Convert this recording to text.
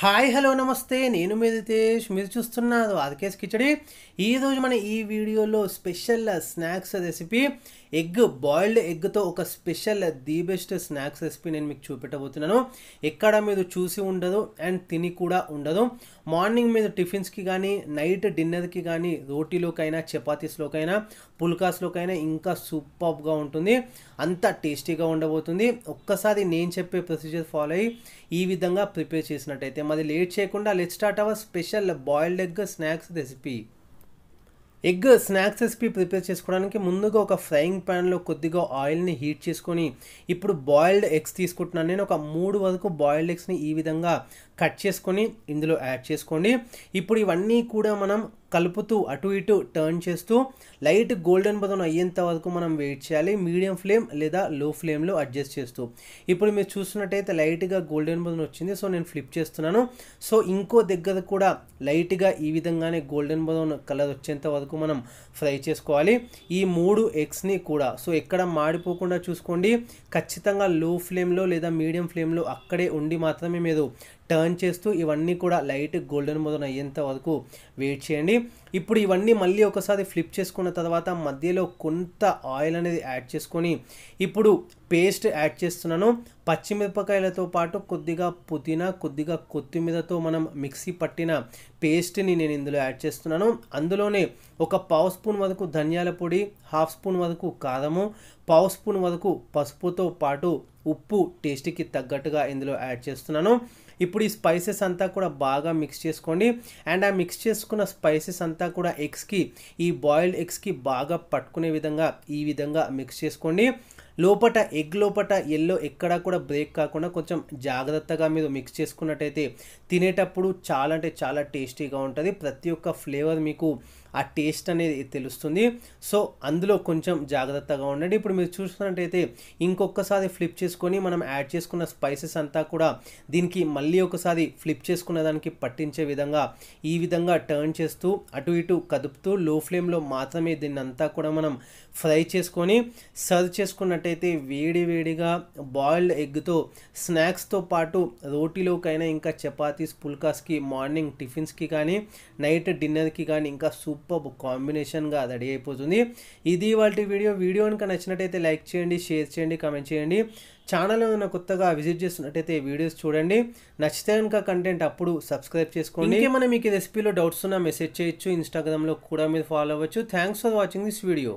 hi hello నమస్తే నేను రితేష్ మీరు చూస్తున్నారు ఆర్కేస్ కిచడి ఈరోజు మన ఈ వీడియోలో special snacks recipe egg boiled ఎగ్తో ఒక special the best snacks recipe నేను మీకు చూపెట్టబోతున్నాను ఎక్కడ మీరు చూసి ఉండదు అండ్ తిని కూడా ఉండదు మార్నింగ్ మీరు టిఫిన్స్కి కానీ నైట్ డిన్నర్కి కానీ రోటీలోకైనా చపాతీస్లోకైనా పుల్కాస్లోకైనా ఇంకా సూపర్గా ఉంటుంది అంత టేస్టీగా ఉండబోతుంది ఒక్కసారి నేను చెప్పే ప్రొసీజర్ ఫాలో అయ్యి ఈ విధంగా ప్రిపేర్ చేసినట్టయితే మరి లేట్ చేయకుండా let start our special boiled egg snacks recipe egg snacks recipe prepare చేసుకోవడానికి ముందుగా ఒక ఫ్రైయింగ్ ప్యాన్లో కొద్దిగా ఆయిల్ని హీట్ చేసుకొని ఇప్పుడు బాయిల్డ్ ఎగ్స్ తీసుకుంటున్నాను నేను ఒక మూడు వరకు బాయిల్డ్ ఎగ్స్ని ఈ విధంగా కట్ చేసుకొని ఇందులో యాడ్ చేసుకోండి ఇప్పుడు ఇవన్నీ కూడా మనం కలుపుతూ అటు ఇటు టర్న్ చేస్తూ లైట్ గోల్డెన్ బదన్ అయ్యేంత వరకు మనం వెయిట్ చేయాలి మీడియం ఫ్లేమ్ లేదా లో ఫ్లేమ్లో అడ్జస్ట్ చేస్తూ ఇప్పుడు మీరు చూస్తున్నట్టయితే లైట్గా గోల్డెన్ బదన్ వచ్చింది సో నేను ఫ్లిప్ చేస్తున్నాను సో ఇంకో దగ్గర కూడా లైట్గా ఈ విధంగానే గోల్డెన్ బదన్ కలర్ వచ్చేంత వరకు మనం ఫ్రై చేసుకోవాలి ఈ మూడు ఎగ్స్ని కూడా సో ఎక్కడ మాడిపోకుండా చూసుకోండి ఖచ్చితంగా లో ఫ్లేమ్లో లేదా మీడియం ఫ్లేమ్లో అక్కడే ఉండి మాత్రమే మీరు టర్న్ చేస్తూ ఇవన్నీ కూడా లైట్ గోల్డెన్ మొదలు అయ్యేంత వరకు వెయిట్ చేయండి ఇప్పుడు ఇవన్నీ మళ్ళీ ఒకసారి ఫ్లిప్ చేసుకున్న తర్వాత మధ్యలో కొంత ఆయిల్ అనేది యాడ్ చేసుకొని ఇప్పుడు పేస్ట్ యాడ్ చేస్తున్నాను పచ్చిమిరపకాయలతో పాటు కొద్దిగా పుదీనా కొద్దిగా కొత్తిమీరతో మనం మిక్సీ పట్టిన పేస్ట్ని నేను ఇందులో యాడ్ చేస్తున్నాను అందులోనే ఒక పావు స్పూన్ వరకు ధనియాల పొడి హాఫ్ స్పూన్ వరకు కారము పావు స్పూన్ వరకు పసుపుతో పాటు ఉప్పు టేస్ట్కి తగ్గట్టుగా ఇందులో యాడ్ చేస్తున్నాను ఇప్పుడు ఈ స్పైసెస్ అంతా కూడా బాగా మిక్స్ చేసుకోండి అండ్ ఆ మిక్స్ చేసుకున్న స్పైసెస్ అంతా కూడా ఎగ్స్కి ఈ బాయిల్డ్ ఎగ్స్కి బాగా పట్టుకునే విధంగా ఈ విధంగా మిక్స్ చేసుకోండి లోపట ఎగ్ లోపట ఎల్లో ఎక్కడా కూడా బ్రేక్ కాకుండా కొంచెం జాగ్రత్తగా మీరు మిక్స్ చేసుకున్నట్టయితే తినేటప్పుడు చాలా అంటే చాలా టేస్టీగా ఉంటుంది ప్రతి ఒక్క ఫ్లేవర్ మీకు ఆ టేస్ట్ అనేది తెలుస్తుంది సో అందులో కొంచెం జాగ్రత్తగా ఉండండి ఇప్పుడు మీరు చూసుకున్నట్టయితే ఇంకొకసారి ఫ్లిప్ చేసుకొని మనం యాడ్ చేసుకున్న స్పైసెస్ అంతా కూడా దీనికి మళ్ళీ ఒకసారి ఫ్లిప్ చేసుకున్న దానికి పట్టించే విధంగా ఈ విధంగా టర్న్ చేస్తూ అటు ఇటు కదుపుతూ లో ఫ్లేమ్లో మాత్రమే దీన్ని అంతా కూడా మనం ఫ్రై చేసుకొని సర్వ్ చేసుకున్నట్టయితే వేడి వేడిగా బాయిల్డ్ ఎగ్తో స్నాక్స్తో పాటు రోటీలోకైనా ఇంకా చపాతీస్ పుల్కాస్కి మార్నింగ్ టిఫిన్స్కి కానీ నైట్ డిన్నర్కి కానీ ఇంకా సూప్ సూపర్ కాంబినేషన్గా అది రెడీ అయిపోతుంది ఇది వాళ్ళ వీడియో వీడియో కనుక నచ్చినట్టయితే లైక్ చేయండి షేర్ చేయండి కామెంట్ చేయండి ఛానల్ ఏమైనా కొత్తగా విజిట్ చేస్తున్నట్టయితే వీడియోస్ చూడండి నచ్చితే కనుక కంటెంట్ అప్పుడు సబ్స్క్రైబ్ చేసుకోండి ఇంకేమైనా మీకు రెసిపీలో డౌట్స్ ఉన్నా మెసేజ్ చేయొచ్చు ఇన్స్టాగ్రామ్లో కూడా మీరు ఫాలో అవ్వచ్చు thanks for watching this video